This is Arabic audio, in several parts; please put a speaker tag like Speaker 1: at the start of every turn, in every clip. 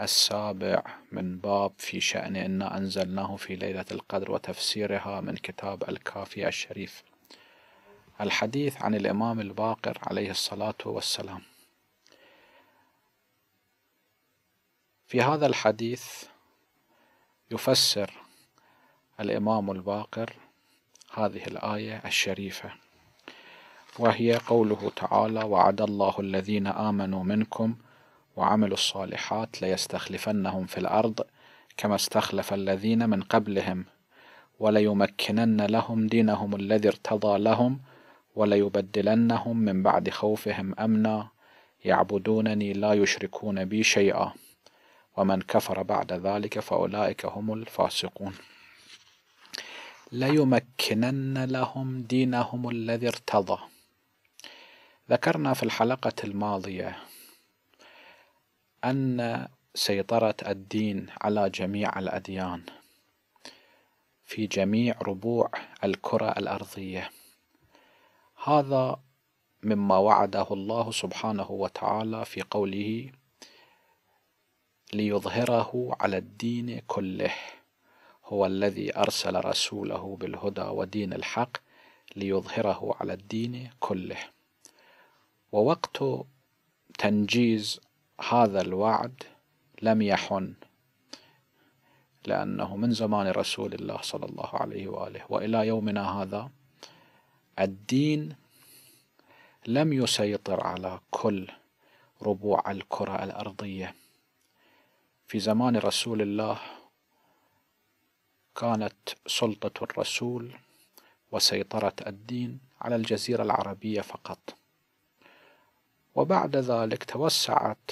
Speaker 1: السابع من باب في شأن إنا أنزلناه في ليلة القدر وتفسيرها من كتاب الكافي الشريف الحديث عن الإمام الباقر عليه الصلاة والسلام في هذا الحديث يفسر الإمام الباقر هذه الآية الشريفة وهي قوله تعالى وعد الله الذين آمنوا منكم وعملوا الصالحات ليستخلفنهم في الأرض كما استخلف الذين من قبلهم وليمكنن لهم دينهم الذي ارتضى لهم وليبدلنهم من بعد خوفهم أمنا يعبدونني لا يشركون بي شيئا ومن كفر بعد ذلك فأولئك هم الفاسقون ليمكنن لهم دينهم الذي ارتضى ذكرنا في الحلقة الماضية أن سيطرة الدين على جميع الأديان في جميع ربوع الكرة الأرضية هذا مما وعده الله سبحانه وتعالى في قوله ليظهره على الدين كله هو الذي أرسل رسوله بالهدى ودين الحق ليظهره على الدين كله ووقت تنجيز هذا الوعد لم يحن لأنه من زمان رسول الله صلى الله عليه وآله وإلى يومنا هذا الدين لم يسيطر على كل ربوع الكرة الأرضية في زمان رسول الله كانت سلطة الرسول وسيطرة الدين على الجزيرة العربية فقط وبعد ذلك توسعت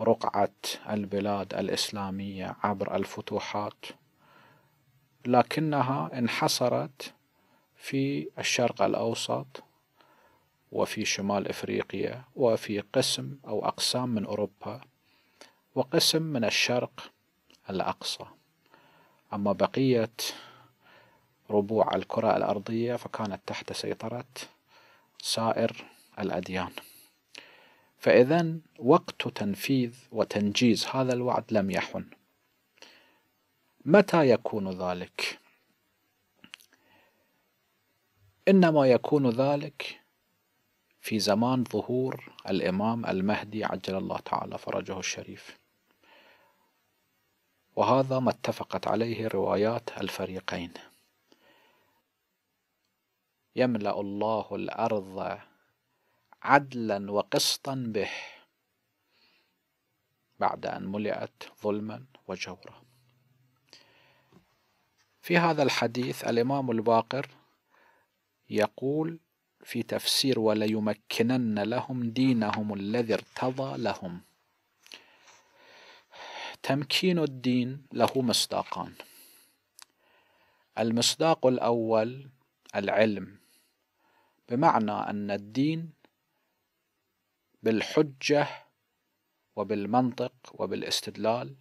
Speaker 1: رقعة البلاد الإسلامية عبر الفتوحات لكنها انحصرت في الشرق الأوسط وفي شمال إفريقيا وفي قسم أو أقسام من أوروبا وقسم من الشرق الأقصى أما بقية ربوع الكرة الأرضية فكانت تحت سيطرة سائر الأديان فإذا وقت تنفيذ وتنجيز هذا الوعد لم يحن متى يكون ذلك؟ إنما يكون ذلك في زمان ظهور الإمام المهدي عجل الله تعالى فرجه الشريف وهذا ما اتفقت عليه روايات الفريقين يملأ الله الأرض عدلا وقسطا به بعد أن ملئت ظلما وجورا في هذا الحديث الإمام الباقر يقول في تفسير وليمكنن لهم دينهم الذي ارتضى لهم تمكين الدين له مصداقان المصداق الأول العلم بمعنى أن الدين بالحجة وبالمنطق وبالاستدلال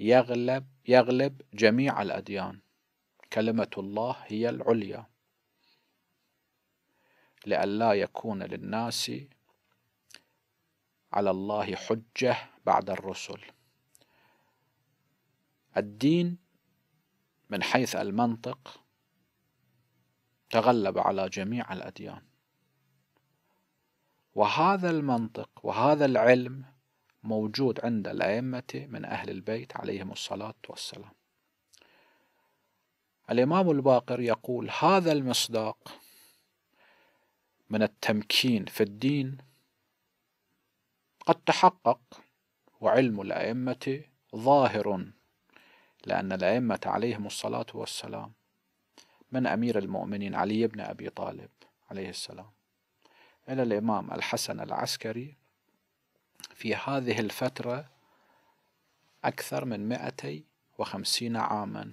Speaker 1: يغلب يغلب جميع الأديان كلمة الله هي العليا لئلا يكون للناس على الله حجة بعد الرسل الدين من حيث المنطق تغلب على جميع الأديان وهذا المنطق وهذا العلم موجود عند الأئمة من أهل البيت عليهم الصلاة والسلام الإمام الباقر يقول هذا المصداق من التمكين في الدين قد تحقق وعلم الأئمة ظاهر لأن الأئمة عليهم الصلاة والسلام من أمير المؤمنين علي بن أبي طالب عليه السلام إلى الإمام الحسن العسكري في هذه الفترة أكثر من 250 عاما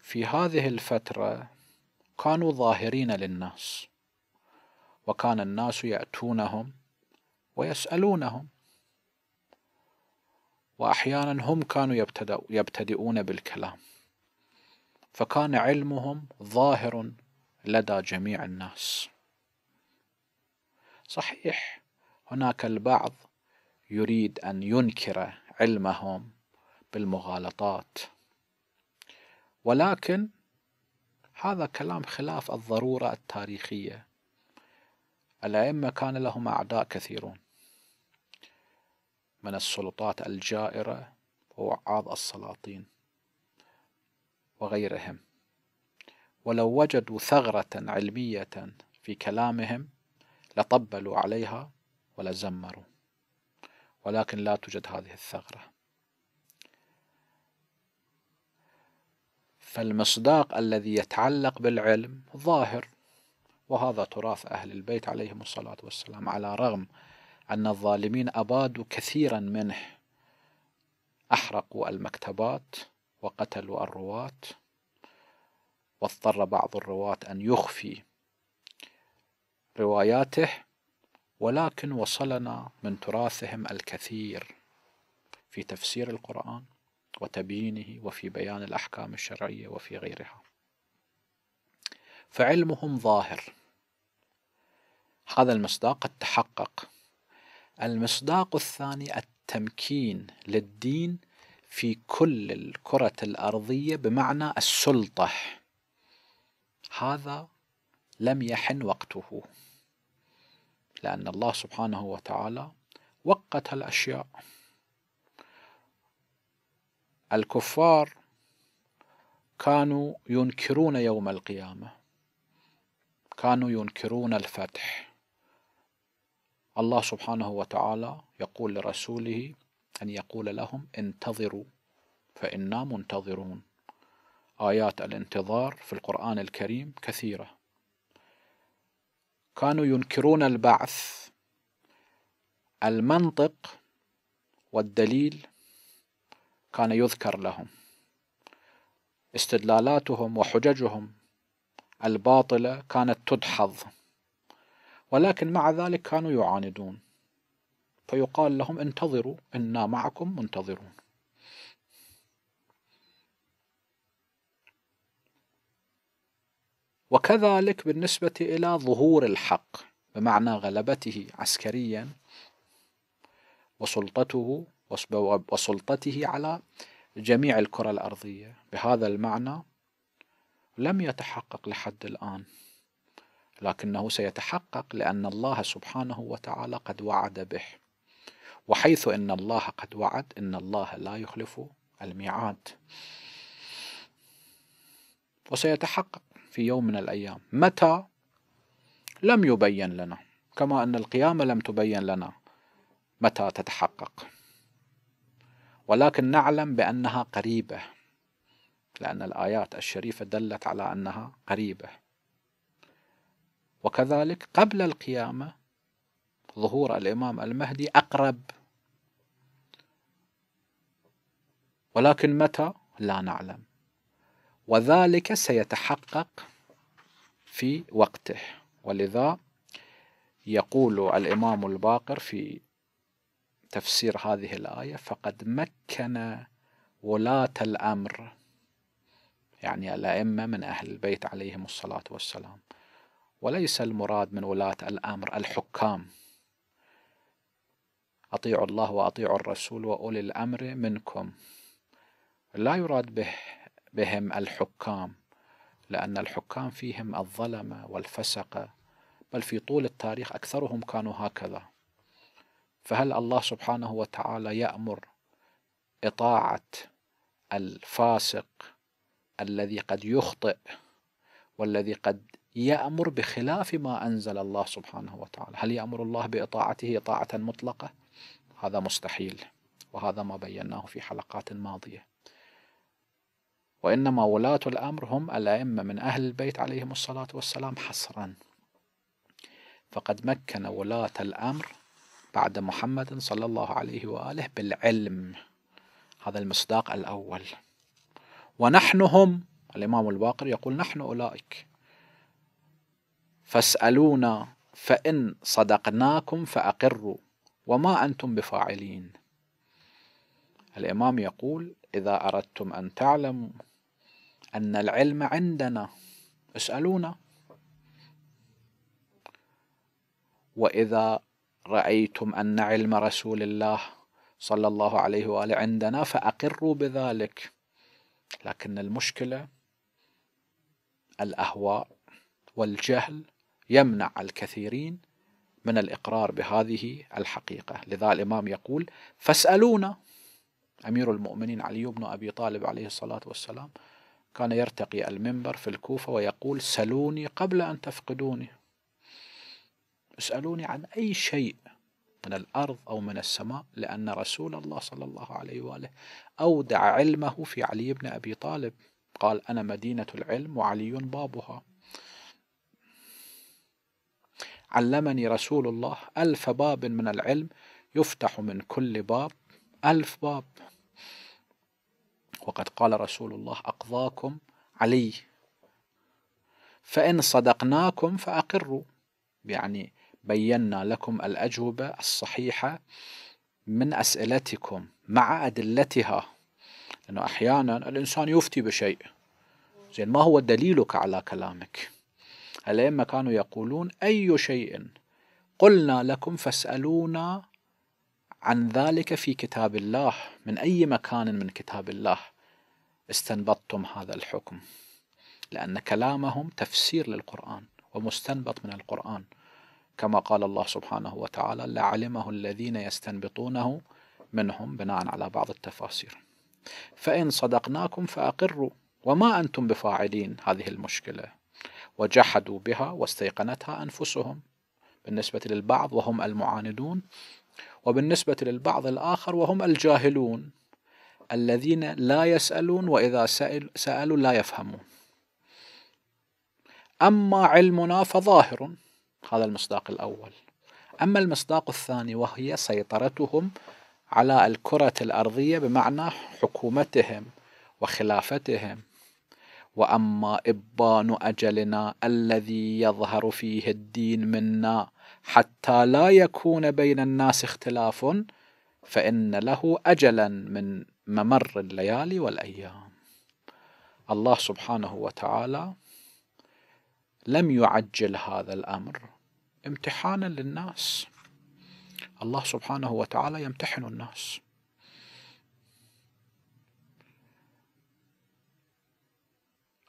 Speaker 1: في هذه الفترة كانوا ظاهرين للناس وكان الناس يأتونهم ويسألونهم وأحيانا هم كانوا يبتدئون بالكلام فكان علمهم ظاهر لدى جميع الناس صحيح هناك البعض يريد أن ينكر علمهم بالمغالطات ولكن هذا كلام خلاف الضرورة التاريخية الأئمة كان لهم أعداء كثيرون من السلطات الجائرة ووعاظ السلاطين وغيرهم ولو وجدوا ثغرة علمية في كلامهم لطبلوا عليها ولزمروا ولكن لا توجد هذه الثغرة فالمصداق الذي يتعلق بالعلم ظاهر وهذا تراث أهل البيت عليهم الصلاة والسلام على رغم أن الظالمين أبادوا كثيرا منه أحرقوا المكتبات وقتلوا الرواة واضطر بعض الرواة أن يخفي رواياته ولكن وصلنا من تراثهم الكثير في تفسير القرآن وتبيينه وفي بيان الأحكام الشرعية وفي غيرها فعلمهم ظاهر هذا المصداق قد تحقق المصداق الثاني التمكين للدين في كل الكرة الأرضية بمعنى السلطة هذا لم يحن وقته لأن الله سبحانه وتعالى وقت الأشياء الكفار كانوا ينكرون يوم القيامة كانوا ينكرون الفتح الله سبحانه وتعالى يقول لرسوله أن يقول لهم انتظروا فإنا منتظرون آيات الانتظار في القرآن الكريم كثيرة كانوا ينكرون البعث المنطق والدليل كان يذكر لهم استدلالاتهم وحججهم الباطله كانت تدحض ولكن مع ذلك كانوا يعاندون فيقال لهم انتظروا انا معكم منتظرون وكذلك بالنسبة إلى ظهور الحق بمعنى غلبته عسكريا وسلطته وسلطته على جميع الكرة الأرضية بهذا المعنى لم يتحقق لحد الآن لكنه سيتحقق لأن الله سبحانه وتعالى قد وعد به وحيث إن الله قد وعد إن الله لا يخلف الميعاد وسيتحقق في يوم من الأيام متى لم يبين لنا كما أن القيامة لم تبين لنا متى تتحقق ولكن نعلم بأنها قريبة لأن الآيات الشريفة دلت على أنها قريبة وكذلك قبل القيامة ظهور الإمام المهدي أقرب ولكن متى لا نعلم وذلك سيتحقق في وقته ولذا يقول الإمام الباقر في تفسير هذه الآية فقد مكن ولاة الأمر يعني الأئمة من أهل البيت عليهم الصلاة والسلام وليس المراد من ولاة الأمر الحكام أطيعوا الله وأطيعوا الرسول وأولي الأمر منكم لا يراد به بهم الحكام لأن الحكام فيهم الظلمة والفسقة بل في طول التاريخ أكثرهم كانوا هكذا فهل الله سبحانه وتعالى يأمر إطاعة الفاسق الذي قد يخطئ والذي قد يأمر بخلاف ما أنزل الله سبحانه وتعالى هل يأمر الله بإطاعته إطاعة مطلقة؟ هذا مستحيل وهذا ما بيناه في حلقات ماضيه وإنما ولاة الأمر هم الأئمة من أهل البيت عليهم الصلاة والسلام حصرا فقد مكن ولاة الأمر بعد محمد صلى الله عليه وآله بالعلم هذا المصداق الأول ونحن هم الإمام الباقر يقول نحن أولئك فاسألونا فإن صدقناكم فأقروا وما أنتم بفاعلين الإمام يقول إذا أردتم أن تعلموا أن العلم عندنا اسألونا وإذا رأيتم أن علم رسول الله صلى الله عليه وآله عندنا فأقروا بذلك لكن المشكلة الأهواء والجهل يمنع الكثيرين من الإقرار بهذه الحقيقة لذا الإمام يقول فاسألونا أمير المؤمنين علي بن أبي طالب عليه الصلاة والسلام كان يرتقي المنبر في الكوفة ويقول سلوني قبل أن تفقدوني اسألوني عن أي شيء من الأرض أو من السماء لأن رسول الله صلى الله عليه وآله أودع علمه في علي بن أبي طالب قال أنا مدينة العلم وعلي بابها علمني رسول الله ألف باب من العلم يفتح من كل باب ألف باب وقد قال رسول الله أقضاكم علي فإن صدقناكم فأقروا يعني بينا لكم الأجوبة الصحيحة من أسئلتكم مع أدلتها لأنه أحيانا الإنسان يفتي بشيء زين ما هو دليلك على كلامك الأئمة كانوا يقولون أي شيء قلنا لكم فاسألونا عن ذلك في كتاب الله من أي مكان من كتاب الله استنبطتم هذا الحكم لأن كلامهم تفسير للقرآن ومستنبط من القرآن كما قال الله سبحانه وتعالى لعلمه الذين يستنبطونه منهم بناء على بعض التفاسير فإن صدقناكم فأقروا وما أنتم بفاعلين هذه المشكلة وجحدوا بها واستيقنتها أنفسهم بالنسبة للبعض وهم المعاندون وبالنسبة للبعض الآخر وهم الجاهلون الذين لا يسألون وإذا سأل سألوا لا يفهمون أما علمنا فظاهر هذا المصداق الأول أما المصداق الثاني وهي سيطرتهم على الكرة الأرضية بمعنى حكومتهم وخلافتهم وأما إبان أجلنا الذي يظهر فيه الدين منا حتى لا يكون بين الناس اختلاف فإن له أجلا من ممر الليالي والأيام الله سبحانه وتعالى لم يعجل هذا الأمر امتحانا للناس الله سبحانه وتعالى يمتحن الناس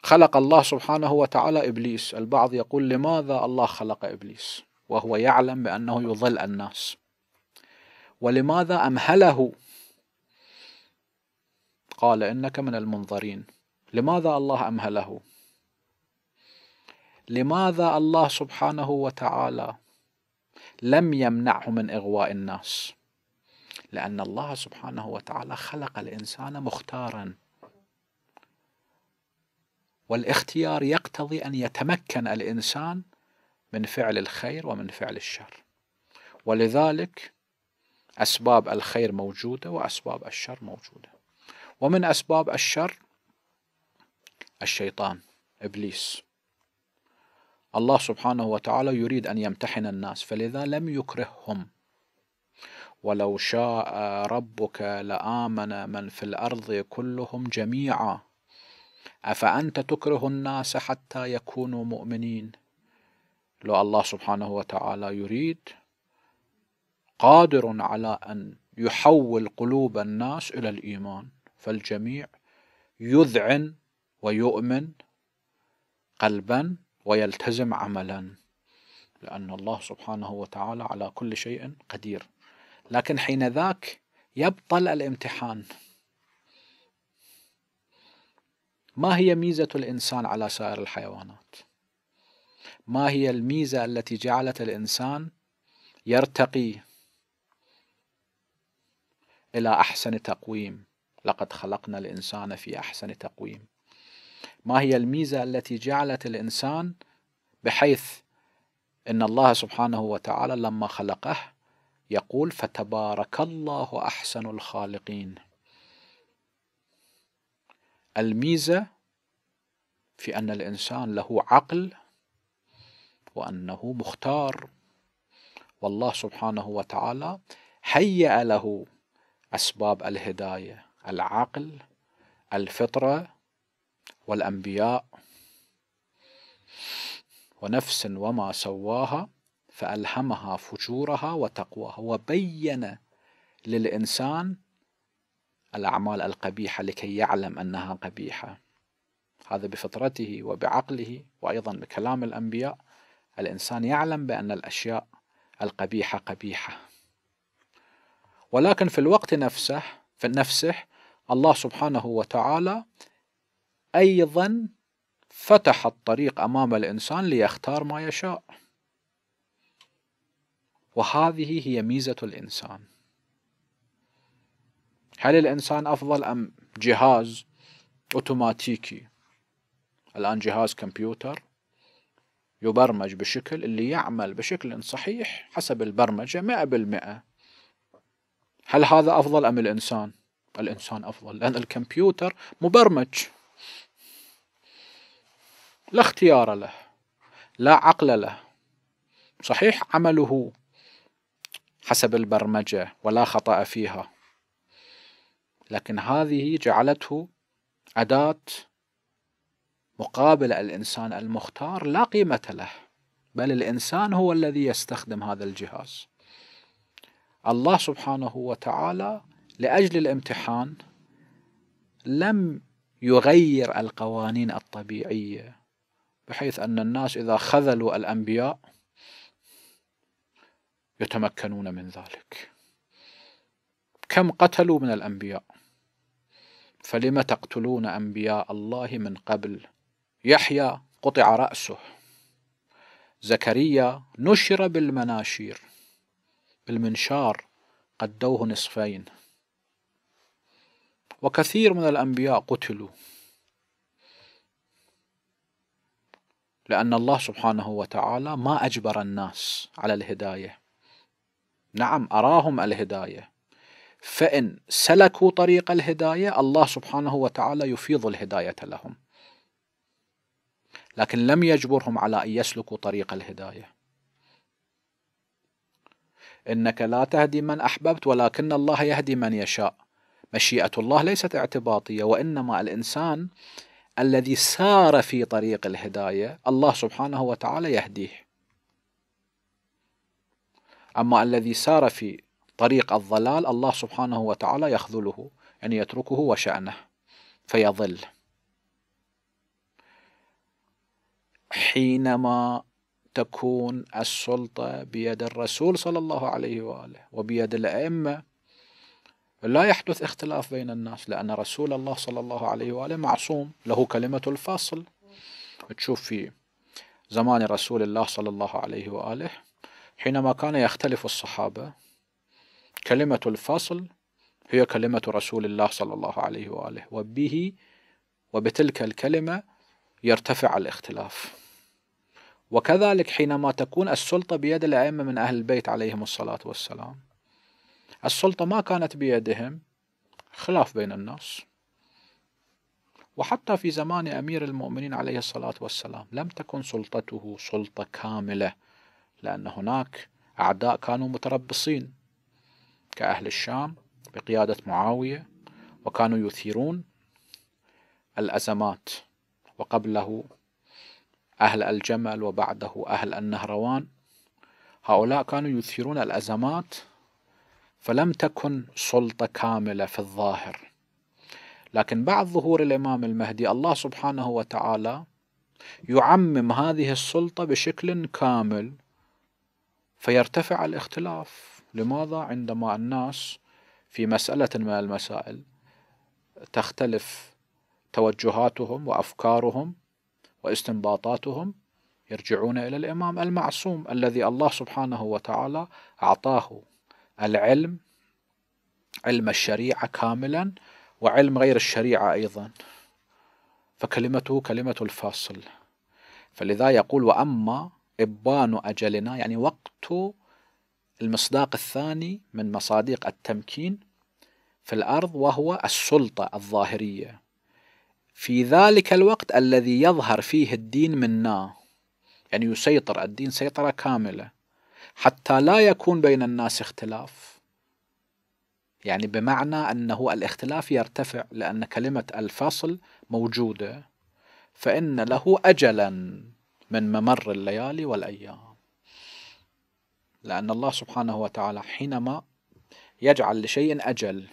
Speaker 1: خلق الله سبحانه وتعالى ابليس، البعض يقول لماذا الله خلق ابليس؟ وهو يعلم بانه يضل الناس. ولماذا امهله قال إنك من المنظرين لماذا الله أمهله لماذا الله سبحانه وتعالى لم يمنعه من إغواء الناس لأن الله سبحانه وتعالى خلق الإنسان مختارا والاختيار يقتضي أن يتمكن الإنسان من فعل الخير ومن فعل الشر ولذلك أسباب الخير موجودة وأسباب الشر موجودة ومن أسباب الشر الشيطان إبليس الله سبحانه وتعالى يريد أن يمتحن الناس فلذا لم يكرههم ولو شاء ربك لآمن من في الأرض كلهم جميعا أفأنت تكره الناس حتى يكونوا مؤمنين لو الله سبحانه وتعالى يريد قادر على أن يحول قلوب الناس إلى الإيمان فالجميع يذعن ويؤمن قلبا ويلتزم عملا لأن الله سبحانه وتعالى على كل شيء قدير لكن حين ذاك يبطل الامتحان ما هي ميزة الإنسان على سائر الحيوانات؟ ما هي الميزة التي جعلت الإنسان يرتقي إلى أحسن تقويم لقد خلقنا الإنسان في أحسن تقويم ما هي الميزة التي جعلت الإنسان بحيث إن الله سبحانه وتعالى لما خلقه يقول فتبارك الله أحسن الخالقين الميزة في أن الإنسان له عقل وأنه مختار والله سبحانه وتعالى هيأ له أسباب الهداية العقل الفطرة والأنبياء ونفس وما سواها فألهمها فجورها وتقواها وبين للإنسان الأعمال القبيحة لكي يعلم أنها قبيحة هذا بفطرته وبعقله وأيضا بكلام الأنبياء الإنسان يعلم بأن الأشياء القبيحة قبيحة ولكن في الوقت نفسه في نفسه الله سبحانه وتعالى أيضا فتح الطريق أمام الإنسان ليختار ما يشاء وهذه هي ميزة الإنسان هل الإنسان أفضل أم جهاز أوتوماتيكي الآن جهاز كمبيوتر يبرمج بشكل اللي يعمل بشكل صحيح حسب البرمجة مئة بالمئة هل هذا أفضل أم الإنسان؟ الإنسان أفضل لأن الكمبيوتر مبرمج لا اختيار له لا عقل له صحيح عمله حسب البرمجة ولا خطأ فيها لكن هذه جعلته أداة مقابل الإنسان المختار لا قيمة له بل الإنسان هو الذي يستخدم هذا الجهاز الله سبحانه وتعالى لأجل الامتحان لم يغير القوانين الطبيعية بحيث أن الناس إذا خذلوا الأنبياء يتمكنون من ذلك كم قتلوا من الأنبياء فلم تقتلون أنبياء الله من قبل يحيى قطع رأسه زكريا نشر بالمناشير بالمنشار قدوه نصفين وكثير من الأنبياء قتلوا لأن الله سبحانه وتعالى ما أجبر الناس على الهداية نعم أراهم الهداية فإن سلكوا طريق الهداية الله سبحانه وتعالى يفيض الهداية لهم لكن لم يجبرهم على أن يسلكوا طريق الهداية إنك لا تهدي من أحببت ولكن الله يهدي من يشاء مشيئة الله ليست اعتباطية وإنما الإنسان الذي سار في طريق الهداية الله سبحانه وتعالى يهديه أما الذي سار في طريق الضلال الله سبحانه وتعالى يخذله يعني يتركه وشأنه فيضل حينما تكون السلطة بيد الرسول صلى الله عليه وآله وبيد الأئمة لا يحدث اختلاف بين الناس لأن رسول الله صلى الله عليه وآله معصوم له كلمة الفاصل تشوف في زمان رسول الله صلى الله عليه وآله حينما كان يختلف الصحابة كلمة الفصل هي كلمة رسول الله صلى الله عليه وآله وبه وبتلك الكلمة يرتفع الاختلاف وكذلك حينما تكون السلطة بيد الأئمة من أهل البيت عليهم الصلاة والسلام السلطة ما كانت بيدهم خلاف بين الناس وحتى في زمان أمير المؤمنين عليه الصلاة والسلام لم تكن سلطته سلطة كاملة لأن هناك أعداء كانوا متربصين كأهل الشام بقيادة معاوية وكانوا يثيرون الأزمات وقبله أهل الجمل وبعده أهل النهروان هؤلاء كانوا يثيرون الأزمات فلم تكن سلطة كاملة في الظاهر لكن بعد ظهور الإمام المهدي الله سبحانه وتعالى يعمم هذه السلطة بشكل كامل فيرتفع الاختلاف لماذا عندما الناس في مسألة من المسائل تختلف توجهاتهم وأفكارهم واستنباطاتهم يرجعون إلى الإمام المعصوم الذي الله سبحانه وتعالى أعطاه العلم علم الشريعة كاملا وعلم غير الشريعة أيضا فكلمته كلمة الفاصل فلذا يقول وأما إبان أجلنا يعني وقت المصداق الثاني من مصادق التمكين في الأرض وهو السلطة الظاهرية في ذلك الوقت الذي يظهر فيه الدين منا يعني يسيطر الدين سيطرة كاملة حتى لا يكون بين الناس اختلاف يعني بمعنى أنه الاختلاف يرتفع لأن كلمة الفصل موجودة فإن له أجلا من ممر الليالي والأيام لأن الله سبحانه وتعالى حينما يجعل لشيء أجل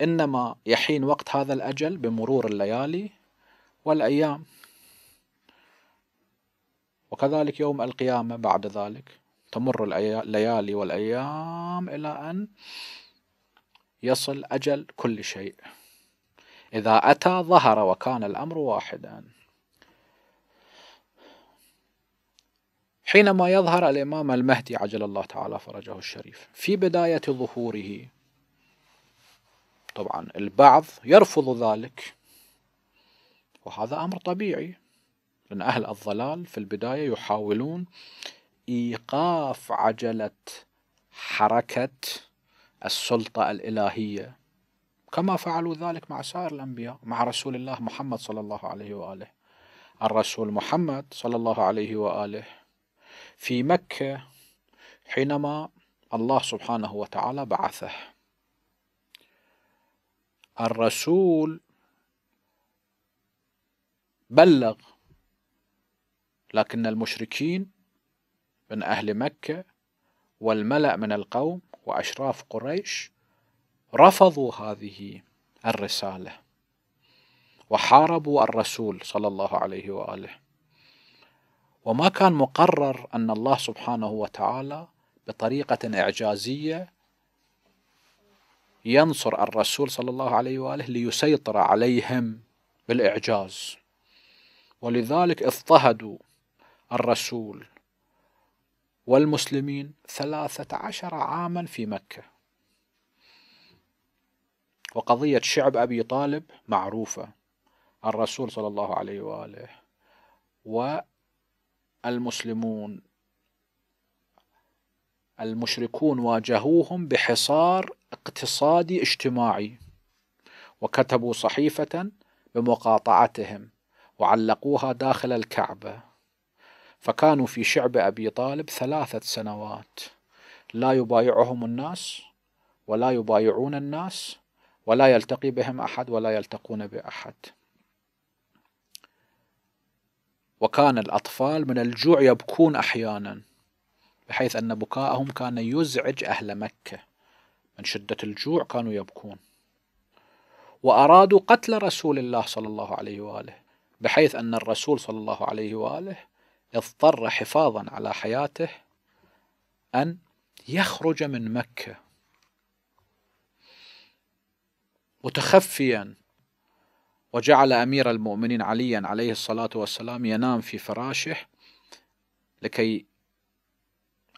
Speaker 1: إنما يحين وقت هذا الأجل بمرور الليالي والأيام وكذلك يوم القيامة بعد ذلك تمر الليالي والأيام إلى أن يصل أجل كل شيء إذا أتى ظهر وكان الأمر واحدا حينما يظهر الإمام المهدي عجل الله تعالى فرجه الشريف في بداية ظهوره طبعا البعض يرفض ذلك وهذا أمر طبيعي من أهل الضلال في البداية يحاولون إيقاف عجلة حركة السلطة الإلهية كما فعلوا ذلك مع سائر الأنبياء مع رسول الله محمد صلى الله عليه وآله الرسول محمد صلى الله عليه وآله في مكة حينما الله سبحانه وتعالى بعثه الرسول بلغ لكن المشركين من أهل مكة والملأ من القوم وأشراف قريش رفضوا هذه الرسالة وحاربوا الرسول صلى الله عليه وآله وما كان مقرر أن الله سبحانه وتعالى بطريقة إعجازية ينصر الرسول صلى الله عليه وآله ليسيطر عليهم بالإعجاز ولذلك اضطهدوا الرسول والمسلمين ثلاثة عشر عاما في مكة وقضية شعب أبي طالب معروفة الرسول صلى الله عليه وآله والمسلمون المشركون واجهوهم بحصار اقتصادي اجتماعي وكتبوا صحيفة بمقاطعتهم وعلقوها داخل الكعبة فكانوا في شعب أبي طالب ثلاثة سنوات لا يبايعهم الناس ولا يبايعون الناس ولا يلتقي بهم أحد ولا يلتقون بأحد وكان الأطفال من الجوع يبكون أحيانا بحيث أن بكاءهم كان يزعج أهل مكة من شدة الجوع كانوا يبكون وأرادوا قتل رسول الله صلى الله عليه وآله بحيث أن الرسول صلى الله عليه وآله اضطر حفاظا على حياته أن يخرج من مكة متخفيا وجعل أمير المؤمنين عليا عليه الصلاة والسلام ينام في فراشه لكي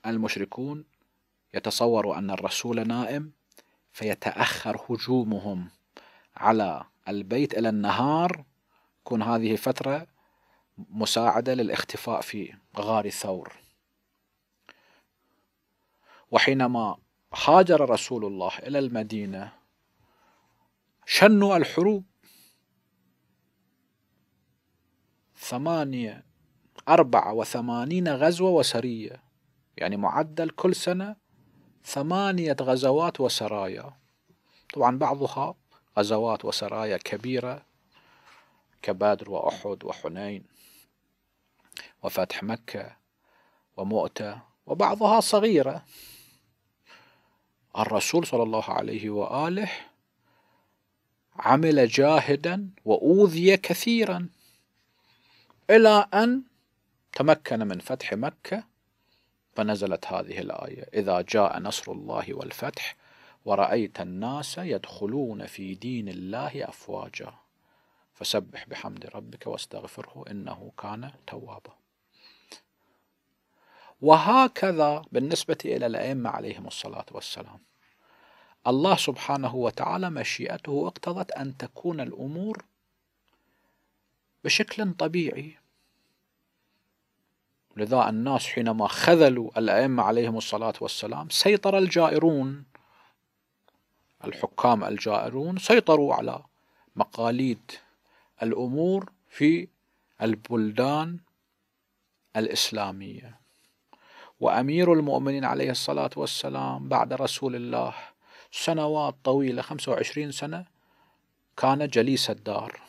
Speaker 1: المشركون يتصوروا أن الرسول نائم فيتأخر هجومهم على البيت إلى النهار يكون هذه فترة مساعدة للاختفاء في غار ثور وحينما هاجر رسول الله إلى المدينة شنوا الحروب ثمانية أربعة وثمانين غزوة وسرية يعني معدل كل سنة ثمانية غزوات وسرايا طبعا بعضها غزوات وسرايا كبيرة كبدر وأحد وحنين وفتح مكة ومؤتة وبعضها صغيرة الرسول صلى الله عليه وآله عمل جاهدا وأوذي كثيرا إلى أن تمكن من فتح مكة فنزلت هذه الآية إذا جاء نصر الله والفتح ورأيت الناس يدخلون في دين الله أفواجا فسبح بحمد ربك واستغفره إنه كان توابا وهكذا بالنسبة إلى الأئمة عليهم الصلاة والسلام الله سبحانه وتعالى مشيئته اقتضت أن تكون الأمور بشكل طبيعي لذا الناس حينما خذلوا الأئمة عليهم الصلاة والسلام سيطر الجائرون الحكام الجائرون سيطروا على مقاليد الأمور في البلدان الإسلامية وأمير المؤمنين عليه الصلاة والسلام بعد رسول الله سنوات طويلة 25 سنة كان جليس الدار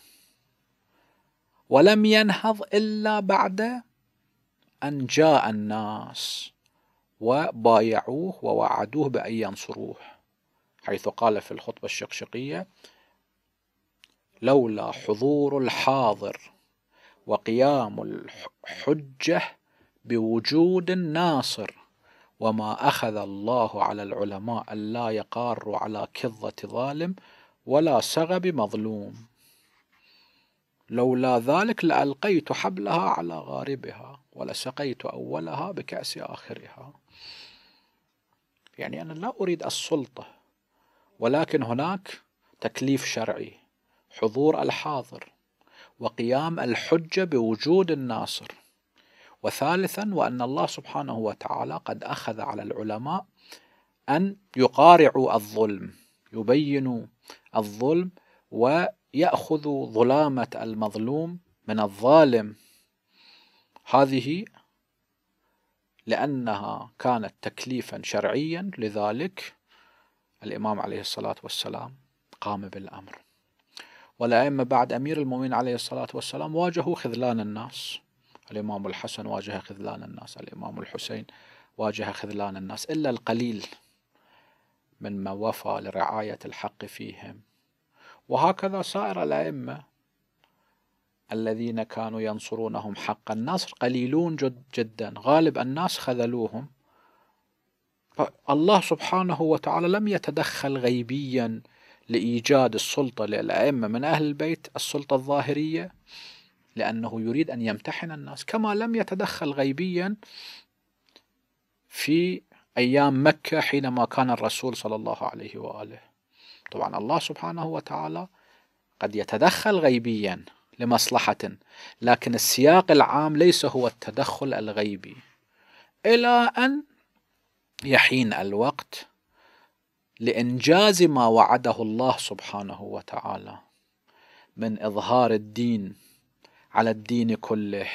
Speaker 1: ولم ينهض إلا بعد أن جاء الناس وبايعوه ووعدوه بأن ينصروه حيث قال في الخطبة الشقشقية لولا حضور الحاضر وقيام الحجه بوجود الناصر وما أخذ الله على العلماء ألا يقاروا على كظة ظالم ولا سغب مظلوم لولا ذلك لألقيت حبلها على غاربها ولسقيت أولها بكأس آخرها يعني أنا لا أريد السلطة ولكن هناك تكليف شرعي حضور الحاضر وقيام الحجه بوجود الناصر وثالثا وان الله سبحانه وتعالى قد اخذ على العلماء ان يقارعوا الظلم يبينوا الظلم وياخذوا ظلامه المظلوم من الظالم هذه لانها كانت تكليفا شرعيا لذلك الامام عليه الصلاه والسلام قام بالامر والأئمة بعد أمير المؤمنين عليه الصلاة والسلام واجهوا خذلان الناس الإمام الحسن واجه خذلان الناس الإمام الحسين واجه خذلان الناس إلا القليل من ما وفى لرعاية الحق فيهم وهكذا سائر الأئمة الذين كانوا ينصرونهم حق النصر قليلون جد جدا غالب الناس خذلوهم الله سبحانه وتعالى لم يتدخل غيبيا لإيجاد السلطة للأئمة من أهل البيت السلطة الظاهرية لأنه يريد أن يمتحن الناس كما لم يتدخل غيبيا في أيام مكة حينما كان الرسول صلى الله عليه وآله طبعا الله سبحانه وتعالى قد يتدخل غيبيا لمصلحة لكن السياق العام ليس هو التدخل الغيبي إلى أن يحين الوقت لانجاز ما وعده الله سبحانه وتعالى من اظهار الدين على الدين كله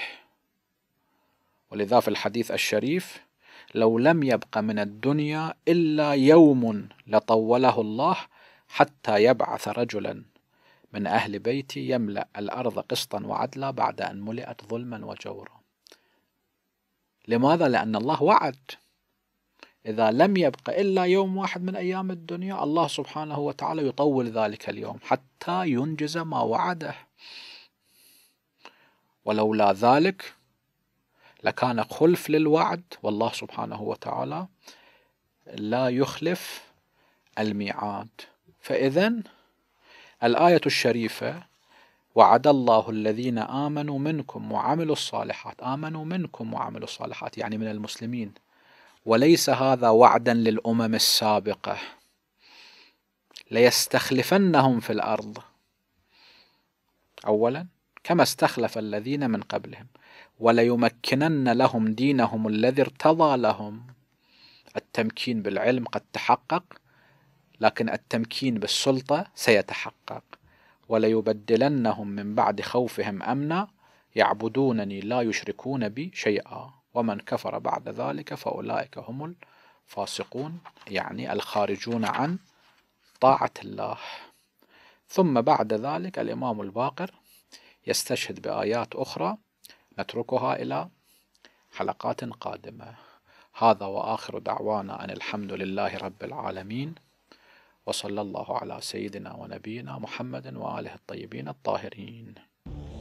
Speaker 1: ولذا في الحديث الشريف لو لم يبق من الدنيا الا يوم لطوله الله حتى يبعث رجلا من اهل بيتي يملا الارض قسطا وعدلا بعد ان ملئت ظلما وجورا لماذا لان الله وعد إذا لم يبق إلا يوم واحد من أيام الدنيا الله سبحانه وتعالى يطول ذلك اليوم حتى ينجز ما وعده ولولا ذلك لكان خلف للوعد والله سبحانه وتعالى لا يخلف الميعاد فإذا الآية الشريفة وعد الله الذين آمنوا منكم وعملوا الصالحات آمنوا منكم وعملوا الصالحات يعني من المسلمين وليس هذا وعدا للأمم السابقة ليستخلفنهم في الأرض أولا كما استخلف الذين من قبلهم وليمكنن لهم دينهم الذي ارتضى لهم التمكين بالعلم قد تحقق لكن التمكين بالسلطة سيتحقق وليبدلنهم من بعد خوفهم أمنا يعبدونني لا يشركون بي شيئا ومن كفر بعد ذلك فأولئك هم الفاسقون يعني الخارجون عن طاعة الله ثم بعد ذلك الإمام الباقر يستشهد بآيات أخرى نتركها إلى حلقات قادمة هذا وآخر دعوانا أن الحمد لله رب العالمين وصلى الله على سيدنا ونبينا محمد وآله الطيبين الطاهرين